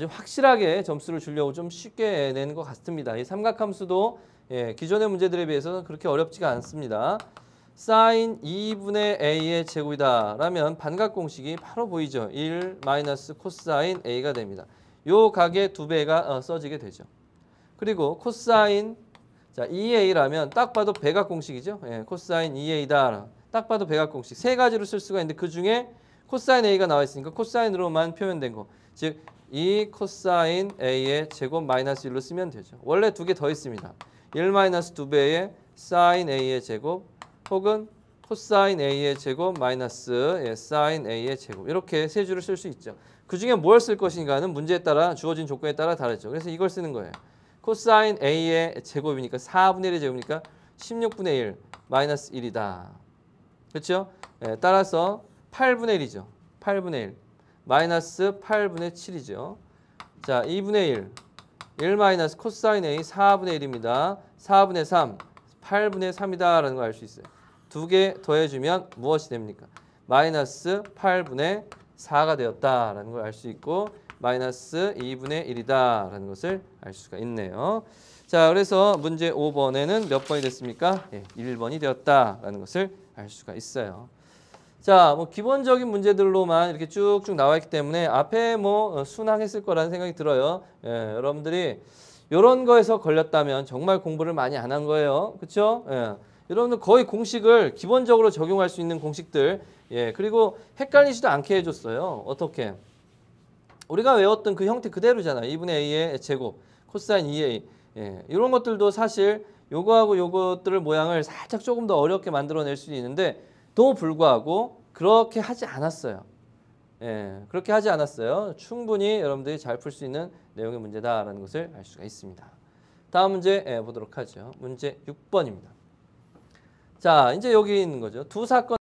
아주 확실하게 점수를 주려고 좀 쉽게 내는 것 같습니다. 이 삼각함수도 예, 기존의 문제들에 비해서는 그렇게 어렵지가 않습니다. 사인 2분의 a의 제곱이다 라면 반각 공식이 바로 보이죠. 1 마이너스 코사인 a가 됩니다. 요 각의 두 배가 어, 써지게 되죠. 그리고 코사인 자 2a라면 딱 봐도 배각 공식이죠. 예, 코사인 2a다. 딱 봐도 배각 공식 세 가지로 쓸 수가 있는데 그 중에 코사인 A가 나와 있으니까 코사인으로만 표현된 거. 즉, 이 코사인 A의 제곱 마이너스 1로 쓰면 되죠. 원래 두 개 더 있습니다. 1 마이너스 2배의 사인 A의 제곱 혹은 코사인 A의 제곱 마이너스 예, 사인 A의 제곱 이렇게 세 줄을 쓸 수 있죠. 그 중에 뭘쓸 것인가는 문제에 따라 주어진 조건에 따라 다르죠. 그래서 이걸 쓰는 거예요. 코사인 A의 제곱이니까 4분의 1의 제곱이니까 16분의 1 마이너스 1이다. 그렇죠? 예, 따라서 8분의 1이죠. 8분의 1. 마이너스 8분의 7이죠. 자, 2분의 1. 1 마이너스 코사인 A 4분의 1입니다. 4분의 3. 8분의 3이다라는 걸 알 수 있어요. 두 개 더해주면 무엇이 됩니까? 마이너스 8분의 4가 되었다라는 걸 알 수 있고 마이너스 2분의 1이다라는 것을 알 수가 있네요. 자, 그래서 문제 5번에는 몇 번이 됐습니까? 예, 1번이 되었다라는 것을 알 수가 있어요. 자, 뭐 기본적인 문제들로만 이렇게 쭉쭉 나와 있기 때문에 앞에 뭐 어, 순항했을 거라는 생각이 들어요. 예, 여러분들이 이런 거에서 걸렸다면 정말 공부를 많이 안 한 거예요. 그렇죠? 예. 여러분들 거의 공식을 기본적으로 적용할 수 있는 공식들 예, 그리고 헷갈리지도 않게 해줬어요. 어떻게? 우리가 외웠던 그 형태 그대로잖아요. 2분의 A의 제곱, 코사인 2A. 예, 이런 것들도 사실 요거하고 요것들을 모양을 살짝 조금 더 어렵게 만들어낼 수 있는데 도 불구하고 그렇게 하지 않았어요. 예, 그렇게 하지 않았어요. 충분히 여러분들이 잘 풀 수 있는 내용의 문제다라는 것을 알 수가 있습니다. 다음 문제 예, 보도록 하죠. 문제 6번입니다. 자, 이제 여기 있는 거죠. 두 사건